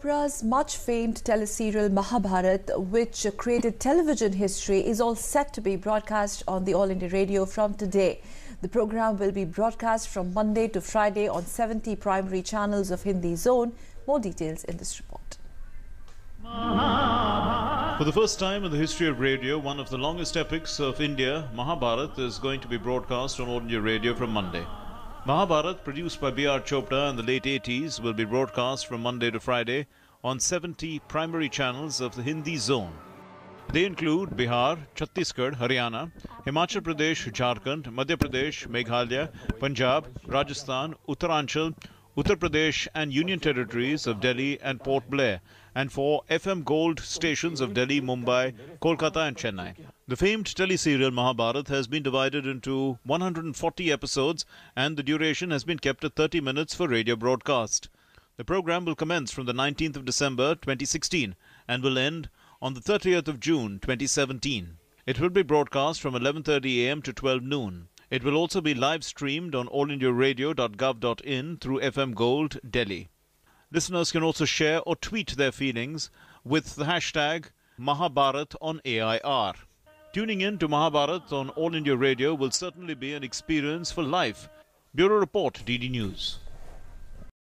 Oprah's much famed teleserial Mahabharat, which created television history, is all set to be broadcast on the All India Radio from today. The program will be broadcast from Monday to Friday on 70 primary channels of Hindi Zone. More details in this report. For the first time in the history of radio, one of the longest epics of India, Mahabharat, is going to be broadcast on All India Radio from Monday. Mahabharat, produced by B.R. Chopra in the late 80s, will be broadcast from Monday to Friday on 70 primary channels of the Hindi zone. They include Bihar, Chhattisgarh, Haryana, Himachal Pradesh, Jharkhand, Madhya Pradesh, Meghalaya, Punjab, Rajasthan, Uttaranchal, Uttar Pradesh, and Union Territories of Delhi and Port Blair, and for FM Gold stations of Delhi, Mumbai, Kolkata, and Chennai. The famed teleserial Mahabharat has been divided into 140 episodes, and the duration has been kept at 30 minutes for radio broadcast. The program will commence from the 19th of December 2016 and will end on the 30th of June 2017. It will be broadcast from 11:30 a.m. to 12 noon. It will also be live streamed on allindiaradio.gov.in through FM Gold Delhi. Listeners can also share or tweet their feelings with the hashtag Mahabharat on AIR. Tuning in to Mahabharat on All India Radio will certainly be an experience for life. Bureau Report, DD News.